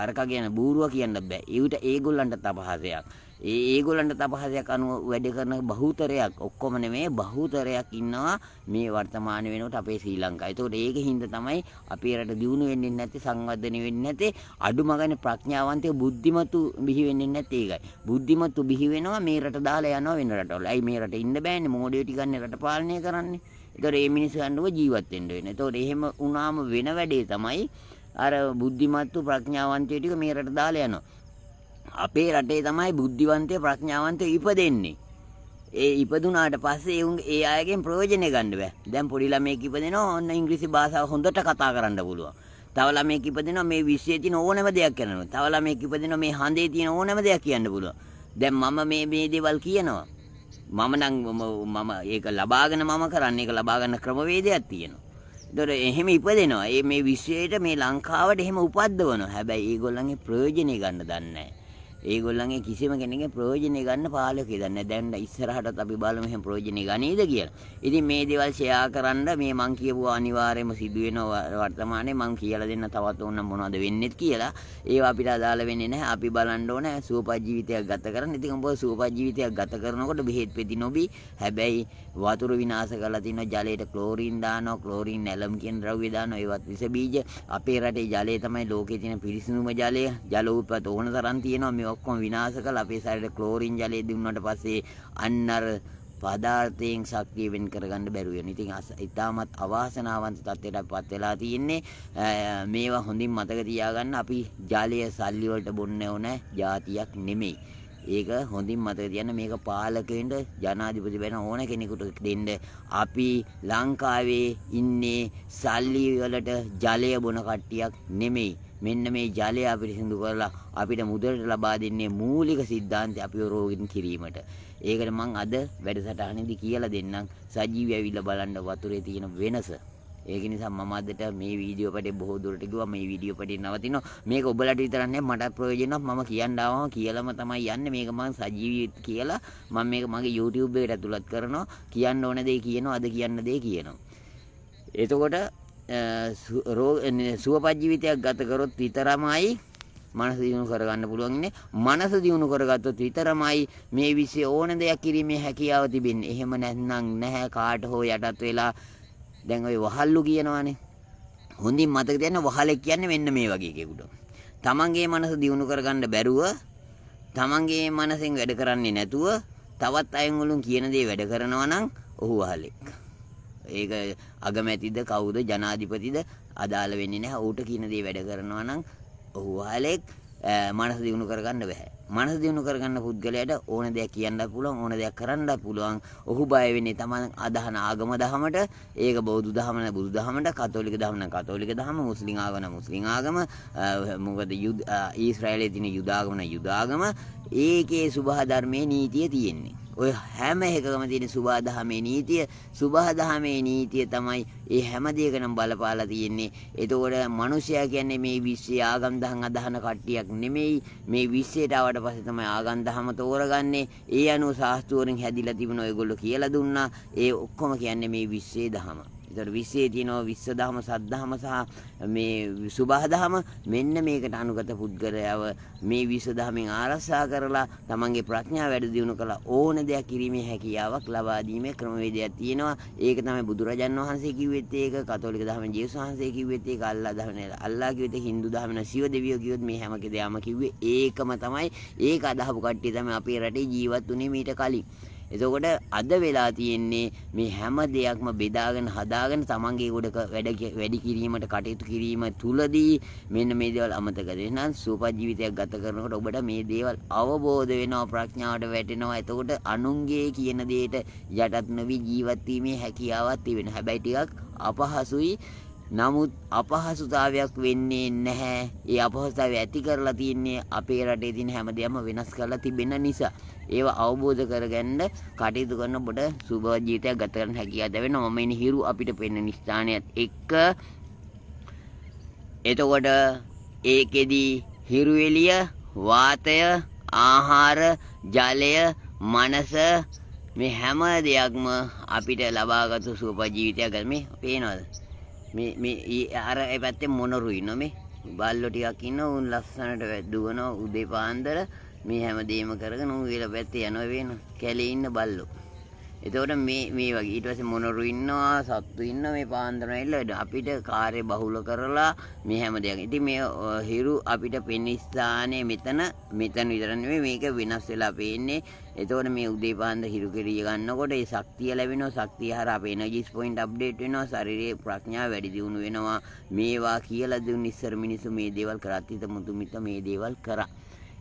Speaker 1: හරකා කියන බූරුව කියන්න බෑ ඌට ඒගොල්ලන්ටත් අපහාසයක් ඒ ඒගොල්ලන්ට තපහසයක් අනුව වැඩ කරන බහුතරයක් ඔක්කොම නෙමෙයි බහුතරයක් ඉන්නවා මේ වර්තමාන වෙනකොට අපේ ශ්‍රී ලංකාව. ඒතකොට ඒක හින්දා තමයි අපේ රට දියුණු වෙන්නේ නැති සංවර්ධනය වෙන්නේ නැති අඩුම ගානේ ප්‍රඥාවන්තයෝ බුද්ධිමතු බිහි වෙන්නේ නැති එකයි. බුද්ධිමතු බිහි වෙනවා මේ රට දාලා යනවා වෙන රටවල. ඇයි මේ රට ඉන්න බෑනේ මොඩියෝ ටික ගන්න රට පාලනය කරන්නේ. ඒතකොට මේ මිනිස්සු අඬව ජීවත් වෙන්න වෙන. ඒතකොට එහෙම වුණාම වෙන වැඩේ තමයි අර බුද්ධිමත්තු ප්‍රඥාවන්තයෝ ටික මේ රට දාලා යනවා. අපේ රටේ තමයි බුද්ධිවන්තය ප්‍රඥාවන්තය ඉපදෙන්නේ. ඒ ඉපදුනාට පස්සේ උන් ඒ අයගෙන් ප්‍රයෝජනය ගන්න බෑ. දැන් පොඩි ළමයෙක් ඉපදෙනවා ඔන්න ඉංග්‍රීසි භාෂාව හොඳට කතා කරන්න පුළුවන්. තව ළමයෙක් ඉපදෙනවා මේ විශ්වයේ තියෙන ඕනම දෙයක් කරනවා. තව ළමයෙක් ඉපදෙනවා මේ හඳේ තියෙන ඕනම දෙයක් කියන්න පුළුවන්. දැන් මම මේ මේ දේවල් කියනවා. මම නම් මම ඒක ලබාගෙන මම කරන්නේ ඒක ලබා ගන්න ක්‍රමවේදයක් තියෙනවා. දොර එහෙම ඉපදෙනවා. ඒ මේ විශ්වයට මේ ලංකාවට එහෙම උපද්දවනවා. හැබැයි ඒගොල්ලන්ගේ ප්‍රයෝජනෙ ගන්න දන්නේ නැහැ. ඒගොල්ලන්ගේ කිසිම කෙනෙක්ගේ ප්‍රයෝජනය ගන්න පාලකයෙ දන්නේ දැන් ඉස්සරහටත් අපි බලමු එහෙම ප්‍රයෝජනය ගනීද කියලා. ඉතින් මේ දේවල් ෂෙයා කරන්න මේ මං කියපු අනිවාර්යයෙන්ම සිදු වෙන වර්තමානයේ මං කියලා දෙන්න තවත් ඕන මොනවද වෙන්නේත් කියලා. ඒවා අපිට අදාළ වෙන්නේ නැහැ. අපි බලන්න ඕනේ සුවපත් ජීවිතයක් ගත කරන්න. ඉතින් ඔබ සුවපත් ජීවිතයක් ගත කරනකොට බෙහෙත් පෙති නොබී හැබැයි වතුර විනාශ කරලා තිනවා ජලයට ක්ලෝරින් දානවා ක්ලෝරින් නැලම් කියන ද්‍රව්‍ය දානවා ඒවත් විස බීජ අපේ රටේ ජලය තමයි ලෝකේ තියෙන පිරිසිදුම ජලය ජල උපත ඕන තරම් තියෙනවා මේ ඔක්කොම විනාශ කරලා අපේ ශරීරයට ක්ලෝරින් ජලය දුන්නාට පස්සේ අන්න අර පදාර්ථයෙන් ශක්තිය වෙන් කරගන්න බැරුව වෙන. ඉතින් ඉතාමත් අවාසනාවන්ත තත්ත්වයකට පත් වෙලා තියෙන්නේ. මේවා හොඳින් මතක තියාගන්න අපි ජලය සල්ලි වලට බොන්නේ නැ ජාතියක් නෙමෙයි. ඒක හොඳින් මතක තියන්න මේක පාලකෙන්ට ජනාධිපති වෙන ඕන කෙනෙකුට දෙන්න අපි ලංකාවේ ඉන්නේ සල්ලි වලට ජලය බොන කට්ටියක් නෙමෙයි මෙන්න මේ ජලය අපිරිසිදු කරලා අපිට මුදලට ලබා දෙන්නේ මූලික સિદ્ધාන්තය අපිව රෝගීන් කිරීමට ඒකට මං අද වැඩසටහනේදී කියලා දෙන්නම් සජීවී ඇවිල්ලා බලන්න වතුරේ තියෙන වෙනස ඒක නිසා මම අදට මේ වීඩියෝ පැටේ බොහෝ දුරට ගියා මේ වීඩියෝ පැටේ නවතිනවා මේක ඔබලට විතරක් නෑ මටත් ප්‍රයෝජනක් මම කියන්න ආවම කියලාම තමයි යන්නේ මේක මම සජීවී කියලා මම මේක මගේ YouTube එකට ඇතුළත් කරනවා කියන්න ඕන දේ කියනවා අද කියන්න දේ කියනවා එතකොට සුවපත් ජීවිතයක් ගත කරොත් විතරමයි මනස දියුණු කරගන්න පුළුවන් ඉන්නේ මනස දියුණු කරගත්තොත් විතරමයි මේ විශ්ේ ඕන දෙයක් කිරීමේ හැකියාව තිබෙන්නේ එහෙම නැත්නම් නැහැ කාට හෝ යටත් වෙලා දැන් ওই වහල්ලු කියනවානේ. හොඳින් මතක තියන්න වහලෙක් කියන්නේ මෙන්න මේ වගේ කෙකුට. තමන්ගේ මනස දියුණු කරගන්න බැරුව තමන්ගේ මනසෙන් වැඩ කරන්නේ නැතුව තවත් අයන් වලින් කියන දේ වැඩ කරනවා නම් ඔහු වහලෙක්. ඒක අගමැතිද කවුද ජනාධිපතිද අදාළ වෙන්නේ නැහැ. ඌට කියන දේ වැඩ කරනවා නම් ඔහු වහලෙක්. මනස දියුණු කරගන්න බෑ. මනස දිනු කරගන්න පුද්ගලයාට ඕන දෙයක් කියන්න පුළුවන් ඕන දෙයක් කරන්න පුළුවන් ඔහු බය වෙන්නේ තමන් අදහන ආගම දහමට ඒක බෞද්ධ දහම න බුදු දහමට කතෝලික දහම න කතෝලික දහම මුස්ලිම් ආගම න මුස්ලිම් ආගම මොකද ඊශ්‍රායලයේ තියෙන යුදාගම න යුදාගම ඒකේ සුභා ධර්මයේ නීතිය තියෙන්නේ ඔය හැම එකකම තියෙන සුභාදහමේ නීතිය සුභාදහමේ නීතිය තමයි ඒ හැම දෙයකනම් බලපාලා තියෙන්නේ. එතකොට මිනිසයා කියන්නේ මේ විශ්වයේ ආගම් දහම් අදහන කට්ටියක් නෙමෙයි. මේ විශ්වයට ආවට පස්සේ තමයි ආගම් දහම තෝරගන්නේ. ඒ අනුව සාස්ත්‍රයෙන් හැදිලා තිබුණ ඔයගොල්ලෝ කියලා දුන්නා. ඒ ඔක්කොම කියන්නේ මේ විශ්වයේ දහම. ඒතකොට 20 තියෙනවා 20 දහම සද්ධාම සහ මේ සුභා දහම මෙන්න මේකට අනුගත පුද්ගලයව මේ 20 දහමෙන් ආරක්ෂා කරලා තමන්ගේ ප්‍රඥාව වැඩි දියුණු කළ ඕන දෙයක් කිරීමේ හැකියාවක් ලබා දීමේ ක්‍රමවේදයක් තියෙනවා. ඒක තමයි බුදුරජාන් වහන්සේ කිව්වෙත් ඒක, කතෝලික දහමේ ජේසුස් වහන්සේ කිව්වෙත් ඒක, අල්ලා දහමේ අල්ලා කිව්වෙත් Hindu දහමේ සිව දෙවියෝ කිව්වොත් මේ හැම කෙදෑම කිව්වේ ඒකම තමයි. ඒක අදහපු කට්ටිය තමයි අපේ රටේ ජීවත් වුනේ මීට කලින්. එතකොට අද වෙලා තියෙන්නේ මේ හැම දෙයක්ම බෙදාගෙන හදාගෙන තමන්ගේ ගොඩක වැඩ වැඩි කිරීමට කටයුතු කිරීම තුලදී මෙන්න මේ දේවල් අමතක වෙනවා. සුවපත් ජීවිතයක් ගත කරනකොට ඔබට මේ දේවල් අවබෝධ වෙනවා ප්‍රඥාවට වැටෙනවා. එතකොට අනුන්ගේ කියන දෙයට යටත් නොවි ජීවත් වීමේ හැකියාවක් තිබෙනවා. හැබැයි ටිකක් අපහසුයි. නමුත් අපහසුතාවයක් වෙන්නේ නැහැ. ඒ අපහසුතාවය ඇති කරලා තියන්නේ අපේ රටේ තියෙන හැම දෙයක්ම වෙනස් කරලා තිබෙන නිසා. ඒව අවබෝධ කරගන්න කටයුතු කරන ඔබට සුබ ජීවිතයක් ගත කරන්න හැකියාව ලැබෙනවා මම ඉන්නේ හිරු අපිට පෙන්වන ස්ථානයත් එක්ක එතකොට ඒකෙදි හිරු එළිය වාතය ආහාර ජලය මනස මේ හැම දෙයක්ම අපිට ලබාගත සුවප ජීවිතයක් ගන්න මේ පේනවද මේ මේ අර ඒ පැත්තේ මොනරු ඉන්නෝ මේ බල්ලෝ ටිකක් ඉන්නෝ උන් ලස්සනට දුවනවා උදේ පාන්දර මේ හැමදේම කරගෙන උන් විල පැත්තේ යනවා වෙනවා. කැලේ ඉන්න බල්ලෝ. එතකොට මේ මේ වගේ ඊට පස්සේ මොනරු ඉන්නවා, සත්තු ඉන්නවා මේ පාන්දර ඇවිල්ලා අපිට කාර්ය බහුල කරලා මේ හැම දෙයක්. ඉතින් මේ හිරු අපිට පෙනී ස්ථානයේ මෙතන මෙතන විතර නෙමෙයි මේක වෙනස් වෙලා පේන්නේ. එතකොට මේ උදේ පාන්දර හිරු කෙරිය ගන්නකොට ඒ ශක්තිය ලැබෙනවා. ශක්තිය හරහා අපේ එනර්ජිස් පොයින්ට් අප්ඩේට් වෙනවා. ශරීරයේ ප්‍රඥාව වැඩි දියුණු වෙනවා. මේවා කියලා දුන්න ඉස්සර මිනිස්සු මේ දේවල් කරත් හිත මුතු මිත මේ දේවල් කරා.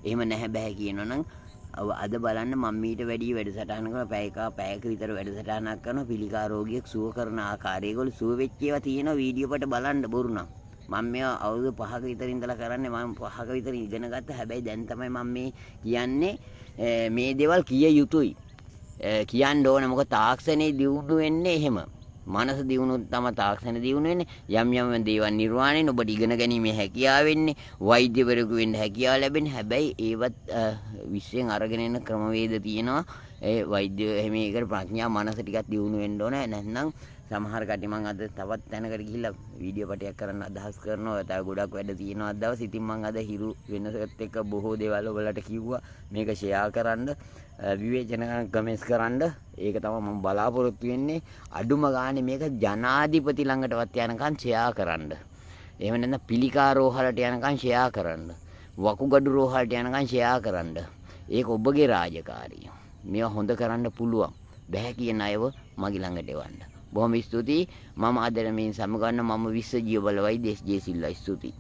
Speaker 1: එහෙම නැහැ බෑ කියනවනම් අද බලන්න මම්මීට වැඩි වැඩසටහනක පැයකා පැයක විතර වැඩසටහනක් කරන පිළිකාරෝගියෙක් සුව කරන ආකාරයගොල සුවවෙච්චේව තියෙන වීඩියෝපට බලන්න බොරුණම් මම මේ අවුරුදු පහක විතර ඉඳලා කරන්නේ මම පහක විතර ඉගෙන ගත්තා හැබැයි දැන් තමයි මම මේ කියන්නේ මේ දේවල් කිය යුතුයි කියන්න ඕන මොකද තාක්ෂණයේ දියුණු වෙන්නේ එහෙම මනස දියුණුවොත් තමයි තාක්ෂණ දියුණුව වෙන්නේ. යම් යම් දේවල් නිර්වාණයෙන් ඔබට ඉගෙන ගැනීමේ හැකියාව වෙන්නේ. වෛද්‍යවරයෙකු වෙන්න හැකියාව ලැබෙන්නේ. හැබැයි ඒවත් විශ්යෙන් අරගෙන එන ක්‍රමවේද තියෙනවා. ඒ වෛද්‍ය එහෙම ඒකට ප්‍රඥා මනස ටිකක් දියුණුව වෙන්න ඕන. නැත්නම් සමහර කටි මං අද තවත් තැනකට ගිහිල්ලා වීඩියෝ පටයක් කරන්න අදහස් කරනවා. තව ගොඩක් වැඩ තියෙනවා අද දවස්. ඉතින් මං අද හිරු වෙනසත් එක්ක බොහෝ දේවල් ඔයාලට කිව්වා. මේක ෂෙයා කරන්න, විවේචන කරන්න, කමෙන්ට්ස් කරන්න. ඒක තමයි මම බලාපොරොත්තු වෙන්නේ. අඩුම ගානේ මේක ජනාධිපති ළඟටවත් යනකම් ෂෙයා කරන්න. එහෙම නැත්නම් පිළිකා රෝහලට යනකම් ෂෙයා කරන්න. වකුගඩු රෝහලට යනකම් ෂෙයා කරන්න. ඒක ඔබගේ රාජකාරිය. මේවා හොඳ කරන්න පුළුවන්. බෑ කියන අයව මගේ ළඟට එවන්න. බොහොම ස්තුතියි. මම අදර මේ සමගන්න මම විශ්ව ජීව බලවයි දේශ ජයසිල්ලා ස්තුතියි.